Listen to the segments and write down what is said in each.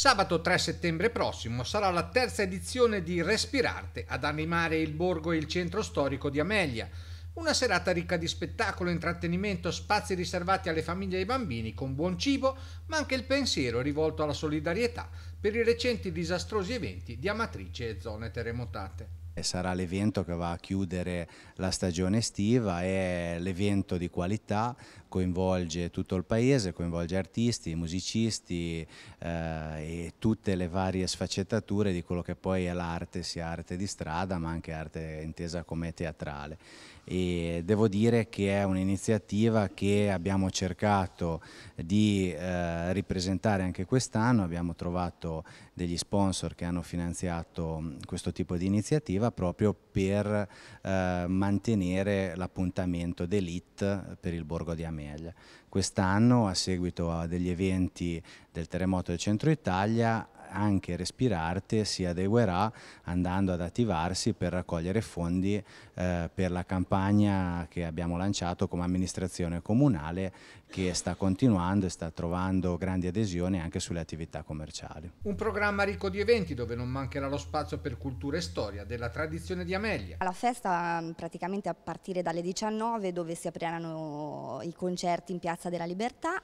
Sabato 3 settembre prossimo sarà la terza edizione di Respirarte ad animare il borgo e il centro storico di Amelia. Una serata ricca di spettacolo, intrattenimento, spazi riservati alle famiglie e ai bambini con buon cibo, ma anche il pensiero rivolto alla solidarietà per i recenti disastrosi eventi di Amatrice e zone terremotate. Sarà l'evento che va a chiudere la stagione estiva, è l'evento di qualità, coinvolge tutto il paese, coinvolge artisti, musicisti eh, e tutte le varie sfaccettature di quello che poi è l'arte, sia arte di strada ma anche arte intesa come teatrale. E devo dire che è un'iniziativa che abbiamo cercato di eh, ripresentare anche quest'anno, abbiamo trovato degli sponsor che hanno finanziato mm, questo tipo di iniziativa proprio per eh, mantenere l'appuntamento d'elite per il Borgo di America Camel. Quest'anno, a seguito degli eventi del terremoto del centro Italia, anche Respirarte si adeguerà andando ad attivarsi per raccogliere fondi eh, per la campagna che abbiamo lanciato come amministrazione comunale che sta continuando e sta trovando grandi adesioni anche sulle attività commerciali. Un programma ricco di eventi dove non mancherà lo spazio per cultura e storia della tradizione di Amelia. La festa mm, praticamente a partire dalle 19 dove si apriranno i concerti in Piazza della Libertà,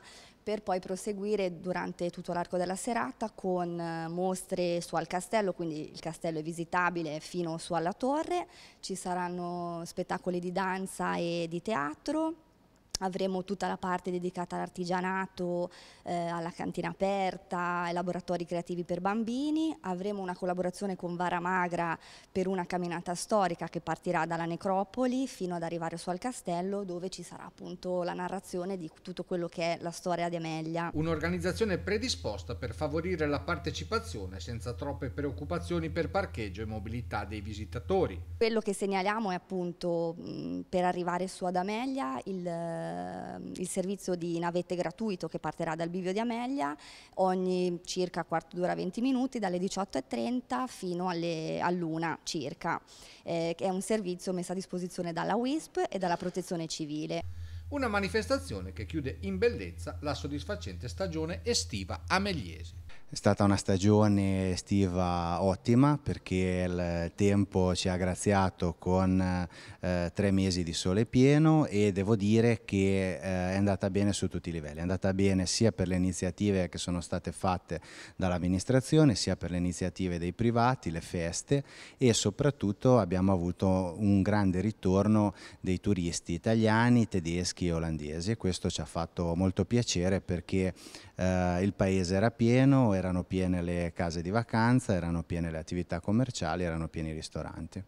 per poi proseguire durante tutto l'arco della serata con eh, mostre su al castello, quindi il castello è visitabile fino su alla torre, ci saranno spettacoli di danza e di teatro, Avremo tutta la parte dedicata all'artigianato, eh, alla cantina aperta, ai laboratori creativi per bambini. Avremo una collaborazione con Vara Magra per una camminata storica che partirà dalla necropoli fino ad arrivare su al castello dove ci sarà appunto la narrazione di tutto quello che è la storia di Amelia. Un'organizzazione predisposta per favorire la partecipazione senza troppe preoccupazioni per parcheggio e mobilità dei visitatori. Quello che segnaliamo è appunto mh, per arrivare su ad Amelia il Ehm, il servizio di navette gratuito che partirà dal Bivio di Amelia ogni circa quarto d'ora 20 minuti dalle 18.30 fino all'una circa, eh, che è un servizio messo a disposizione dalla WISP e dalla Protezione Civile. Una manifestazione che chiude in bellezza la soddisfacente stagione estiva a Megliesi. È stata una stagione estiva ottima perché il tempo ci ha graziato con eh, tre mesi di sole pieno e devo dire che eh, è andata bene su tutti i livelli, è andata bene sia per le iniziative che sono state fatte dall'amministrazione sia per le iniziative dei privati, le feste e soprattutto abbiamo avuto un grande ritorno dei turisti italiani, tedeschi tedeschi olandesi e questo ci ha fatto molto piacere perché eh, il paese era pieno, erano piene le case di vacanza, erano piene le attività commerciali, erano pieni i ristoranti.